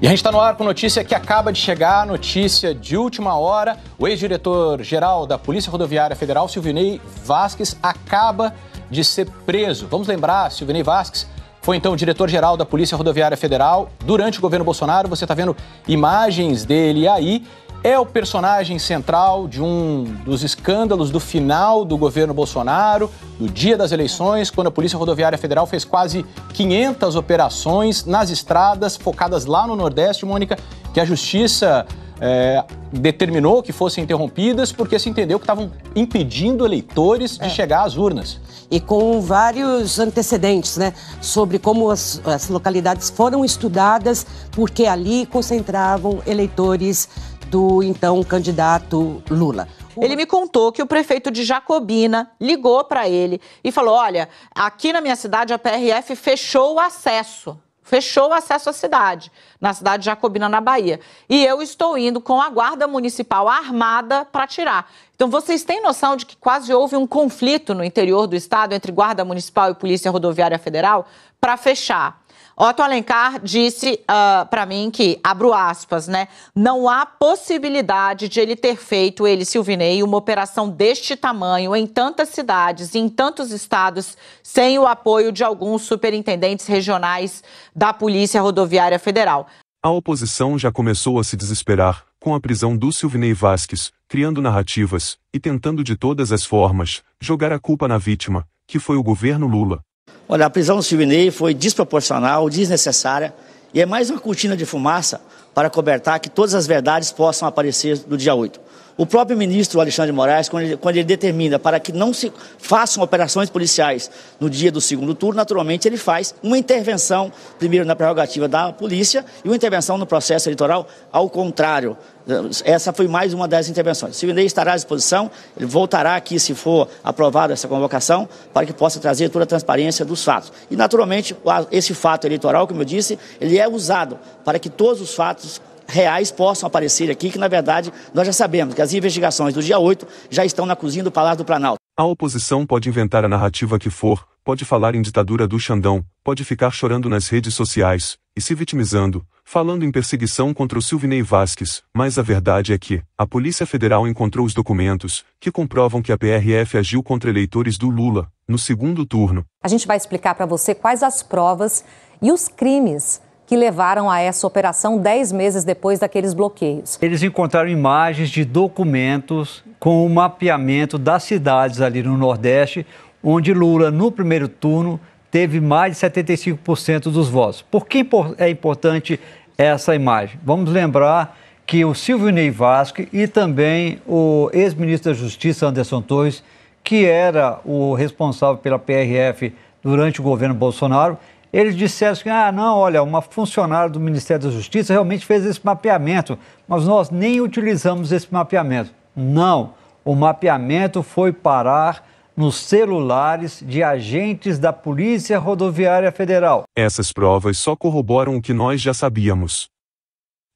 E a gente está no ar com notícia que acaba de chegar, notícia de última hora. O ex-diretor-geral da Polícia Rodoviária Federal, Silvinei Vasques, acaba de ser preso. Vamos lembrar, Silvinei Vasques foi então diretor-geral da Polícia Rodoviária Federal durante o governo Bolsonaro. Você está vendo imagens dele aí é o personagem central de um dos escândalos do final do governo Bolsonaro, do dia das eleições, quando a Polícia Rodoviária Federal fez quase 500 operações nas estradas, focadas lá no Nordeste, Mônica, que a Justiça é, determinou que fossem interrompidas porque se entendeu que estavam impedindo eleitores é. de chegar às urnas. E com vários antecedentes, né? Sobre como as, as localidades foram estudadas, porque ali concentravam eleitores do então candidato Lula. Ele me contou que o prefeito de Jacobina ligou para ele e falou: Olha, aqui na minha cidade a PRF fechou o acesso. Fechou o acesso à cidade, na cidade de Jacobina, na Bahia. E eu estou indo com a Guarda Municipal armada para tirar. Então, vocês têm noção de que quase houve um conflito no interior do estado entre Guarda Municipal e Polícia Rodoviária Federal para fechar Otto Alencar disse uh, ah, para mim que, abro aspas, né? Não há possibilidade de ele ter feito, ele, Silvinei, uma operação deste tamanho em tantas cidades, em tantos estados, sem o apoio de alguns superintendentes regionais da Polícia Rodoviária Federal. A oposição já começou a se desesperar com a prisão do Silvinei Vasques, criando narrativas e tentando de todas as formas jogar a culpa na vítima, que foi o governo Lula. Olha, a prisão do Silvinei foi desproporcional, desnecessária e é mais uma cortina de fumaça para cobertar que todas as verdades possam aparecer no dia 8. O próprio ministro Alexandre de Moraes, quando ele, quando ele, determina para que não se façam operações policiais no dia do segundo turno, naturalmente ele faz uma intervenção, primeiro na prerrogativa da polícia e uma intervenção no processo eleitoral ao contrário. Essa foi mais uma das intervenções. O Silvinei estará à disposição, ele voltará aqui se for aprovada essa convocação, para que possa trazer toda a transparência dos fatos. E, naturalmente, esse fato eleitoral, como eu disse, ele é usado para que todos os fatos reais possam aparecer aqui, que na verdade nós já sabemos que as investigações do dia 8 já estão na cozinha do Palácio do Planalto. A oposição pode inventar a narrativa que for, pode falar em ditadura do Xandão, pode ficar chorando nas redes sociais e se vitimizando, falando em perseguição contra o Silvinei Vasques, mas a verdade é que a Polícia Federal encontrou os documentos que comprovam que a PRF agiu contra eleitores do Lula no segundo turno. A gente vai explicar para você quais as provas e os crimes que levaram a essa operação dez meses depois daqueles bloqueios. Eles encontraram imagens de documentos com o mapeamento das cidades ali no Nordeste, onde Lula, no primeiro turno, teve mais de 75% dos votos. Por que é importante essa imagem? Vamos lembrar que o Silvio Ney Vasque e também o ex-ministro da Justiça, Anderson Torres, que era o responsável pela PRF durante o governo Bolsonaro, eles disseram que, assim, ah, não, olha, uma funcionária do Ministério da Justiça realmente fez esse mapeamento, mas nós nem utilizamos esse mapeamento. Não, o mapeamento foi parar nos celulares de agentes da Polícia Rodoviária Federal. Essas provas só corroboram o que nós já sabíamos.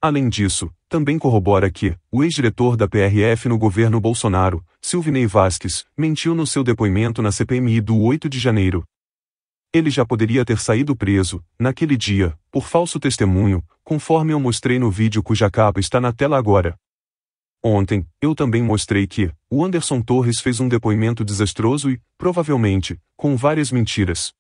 Além disso, também corrobora que o ex-diretor da PRF no governo Bolsonaro, Silvinei Vasques, mentiu no seu depoimento na CPMI do 8 de janeiro, ele já poderia ter saído preso, naquele dia, por falso testemunho, conforme eu mostrei no vídeo cuja capa está na tela agora. Ontem, eu também mostrei que o Anderson Torres fez um depoimento desastroso e, provavelmente, com várias mentiras.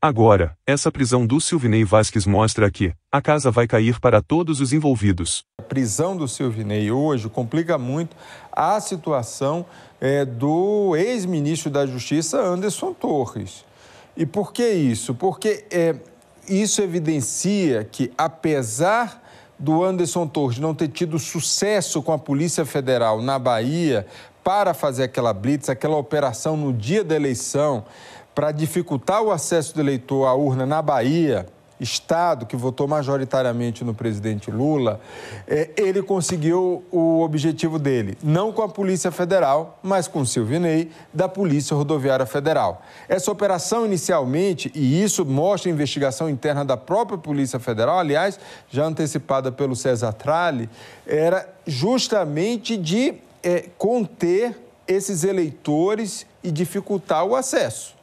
Agora, essa prisão do Silvinei Vasquez mostra que a casa vai cair para todos os envolvidos. A prisão do Silvinei hoje complica muito a situação é, do ex-ministro da Justiça, Anderson Torres. E por que isso? Porque é, isso evidencia que, apesar do Anderson Torres não ter tido sucesso com a Polícia Federal na Bahia para fazer aquela blitz, aquela operação no dia da eleição, para dificultar o acesso do eleitor à urna na Bahia, Estado, que votou majoritariamente no presidente Lula, é, ele conseguiu o objetivo dele, não com a Polícia Federal, mas com Silvio Ney, da Polícia Rodoviária Federal. Essa operação inicialmente, e isso mostra a investigação interna da própria Polícia Federal, aliás, já antecipada pelo César Tralli, era justamente de é, conter esses eleitores e dificultar o acesso.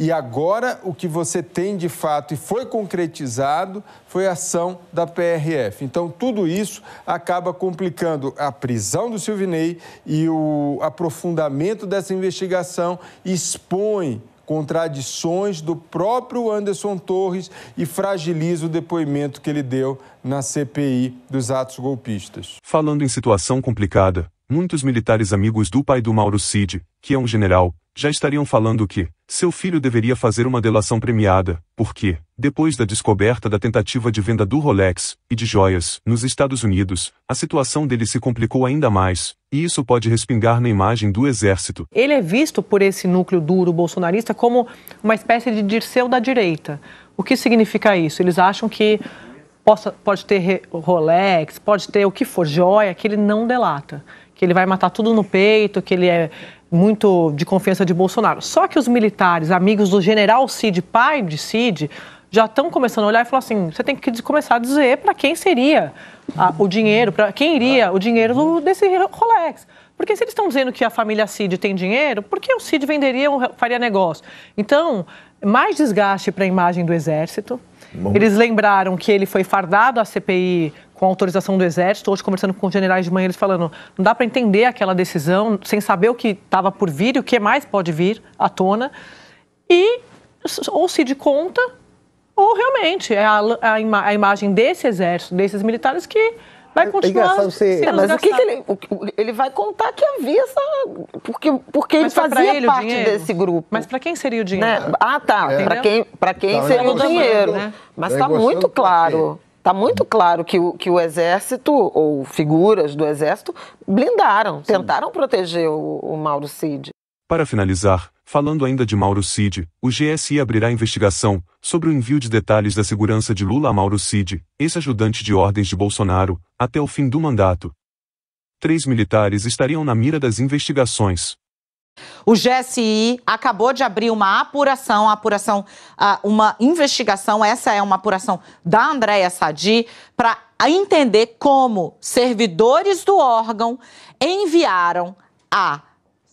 E agora o que você tem de fato e foi concretizado foi a ação da PRF. Então tudo isso acaba complicando a prisão do Silvinei e o aprofundamento dessa investigação expõe contradições do próprio Anderson Torres e fragiliza o depoimento que ele deu na CPI dos atos golpistas. Falando em situação complicada, muitos militares amigos do pai do Mauro Cid, que é um general, já estariam falando que seu filho deveria fazer uma delação premiada, porque, depois da descoberta da tentativa de venda do Rolex e de joias nos Estados Unidos, a situação dele se complicou ainda mais, e isso pode respingar na imagem do exército. Ele é visto por esse núcleo duro bolsonarista como uma espécie de Dirceu da direita. O que significa isso? Eles acham que possa, pode ter Rolex, pode ter o que for, joia, que ele não delata que ele vai matar tudo no peito, que ele é muito de confiança de Bolsonaro. Só que os militares, amigos do general Cid, pai de Cid, já estão começando a olhar e falar assim: você tem que começar a dizer para quem seria a, o dinheiro, para quem iria o dinheiro do, desse Rolex. Porque se eles estão dizendo que a família Cid tem dinheiro, por que o Cid venderia, faria negócio? Então, mais desgaste para a imagem do Exército. Bom. Eles lembraram que ele foi fardado à CPI com autorização do Exército. Hoje, conversando com generais de manhã, eles falando: não dá para entender aquela decisão sem saber o que estava por vir e o que mais pode vir à tona. E ou se de conta, ou realmente é a, a, a imagem desse Exército, desses militares que vai é, é continuar. É você... é, mas o que, que ele, o, ele vai contar que havia essa. Porque, porque ele fazia ele parte desse grupo. Mas para quem seria o dinheiro? Né? Ah, tá. É. Para quem, pra quem tá seria é o dinheiro. Né? Mas está muito claro. Está muito claro que o, que o exército, ou figuras do exército, blindaram, Sim. tentaram proteger o, o Mauro Cid. Para finalizar, falando ainda de Mauro Cid, o GSI abrirá investigação sobre o envio de detalhes da segurança de Lula a Mauro Cid, ex-ajudante de ordens de Bolsonaro, até o fim do mandato. Três militares estariam na mira das investigações. O GSI acabou de abrir uma apuração, uma apuração, uma investigação, essa é uma apuração da Andréa Sadi, para entender como servidores do órgão enviaram a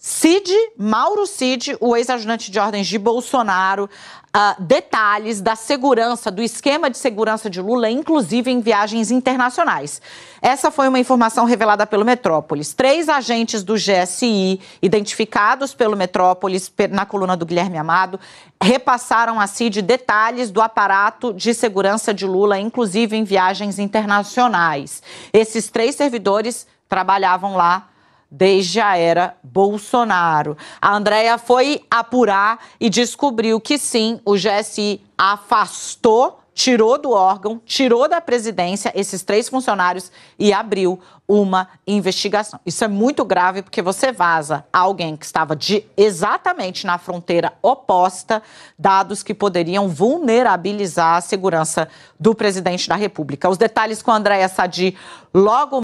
Cid, Mauro Cid, o ex-ajudante de ordens de Bolsonaro, uh, detalhes da segurança, do esquema de segurança de Lula, inclusive em viagens internacionais. Essa foi uma informação revelada pelo Metrópolis. Três agentes do GSI, identificados pelo Metrópolis na coluna do Guilherme Amado, repassaram a Cid detalhes do aparato de segurança de Lula, inclusive em viagens internacionais. Esses três servidores trabalhavam lá desde a era Bolsonaro. A Andrea foi apurar e descobriu que sim, o GSI afastou, tirou do órgão, tirou da presidência esses três funcionários e abriu uma investigação. Isso é muito grave porque você vaza alguém que estava de, exatamente na fronteira oposta, dados que poderiam vulnerabilizar a segurança do presidente da República. Os detalhes com a Andrea Sadi logo